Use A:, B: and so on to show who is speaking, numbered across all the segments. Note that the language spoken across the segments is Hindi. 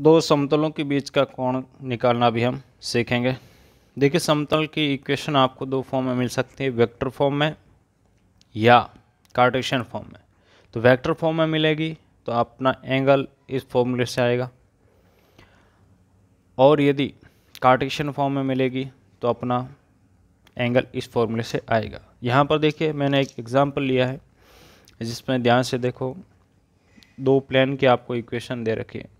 A: दो समतलों के बीच का कोण निकालना भी हम सीखेंगे देखिए समतल की इक्वेशन आपको दो फॉर्म में मिल सकती है वेक्टर फॉर्म में या कार्टेशियन फॉर्म में तो वेक्टर फॉर्म में मिलेगी तो अपना एंगल इस फॉर्मूले से आएगा और यदि कार्टेशियन फॉर्म में मिलेगी तो अपना एंगल इस फॉर्मूले से आएगा यहाँ पर देखिए मैंने एक एग्ज़ाम्पल लिया है जिसमें ध्यान से देखो दो प्लेन की आपको इक्वेशन दे रखी है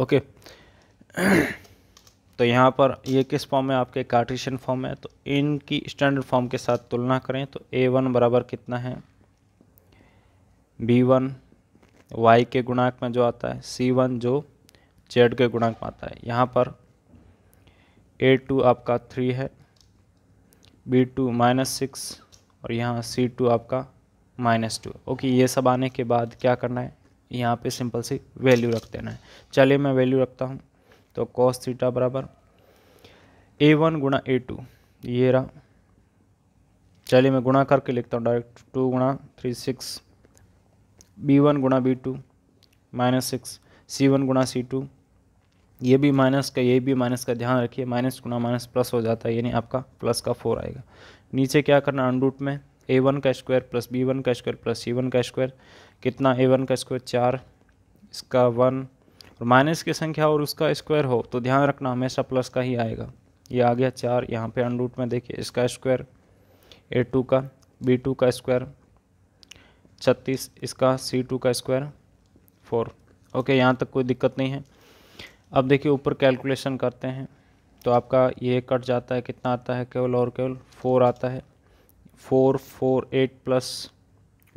A: ओके तो यहाँ पर ये किस फॉर्म में आपके कार्टिशन फॉर्म है तो इनकी स्टैंडर्ड फॉर्म के साथ तुलना करें तो ए वन बराबर कितना है बी वन वाई के गुणांक में जो आता है सी वन जो जेड के गुणांक में आता है यहाँ पर ए टू आपका थ्री है बी टू माइनस सिक्स और यहाँ सी टू आपका माइनस टू ओके ये सब आने के बाद क्या करना है यहाँ पे सिंपल सी वैल्यू रख देना है चलिए मैं वैल्यू रखता हूँ तो कॉस थीटा बराबर ए वन गुणा ए टू ये रहा चलिए मैं गुणा करके लिखता हूँ डायरेक्ट टू गुणा थ्री सिक्स बी वन गुणा B two minus six C one गुणा सी टू ये भी माइनस का ये भी माइनस का ध्यान रखिए माइनस गुना माइनस प्लस हो जाता है यानी आपका प्लस का फोर आएगा नीचे क्या करना अनरूट में ए वन का स्क्वायर प्लस बी वन का स्क्वायर प्लस सी वन का स्क्वायर कितना ए वन का स्क्वायर चार इसका वन और माइनस की संख्या और उसका स्क्वायर हो तो ध्यान रखना हमेशा प्लस का ही आएगा ये आ गया चार यहाँ पे अनरूट में देखिए इसका स्क्वायर ए टू का बी टू का स्क्वायर छत्तीस इसका सी टू का स्क्वायर फोर ओके यहाँ तक कोई दिक्कत नहीं है अब देखिए ऊपर कैलकुलेशन करते हैं तो आपका ये कट जाता है कितना आता है केवल और केवल फोर आता है four four eight plus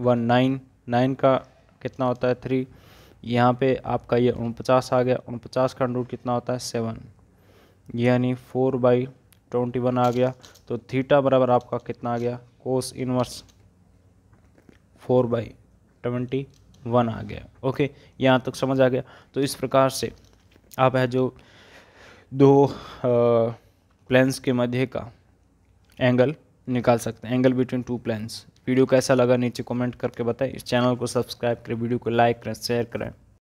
A: one nine nine का कितना होता है थ्री यहाँ पे आपका ये उनपचास आ गया उनपचास का अंडरूट कितना होता है सेवन यानी फोर बाई ट्वेंटी वन आ गया तो थीटा बराबर आपका कितना आ गया cos inverse four by twenty one आ गया ओके यहाँ तक समझ आ गया तो इस प्रकार से आप है जो दो प्लेन्स के मध्य का एंगल निकाल सकते हैं angle between two planes video कैसा लगा नीचे कमेंट करके बताएं इस चैनल को सब्सक्राइब करें वीडियो को लाइक करें शेयर करें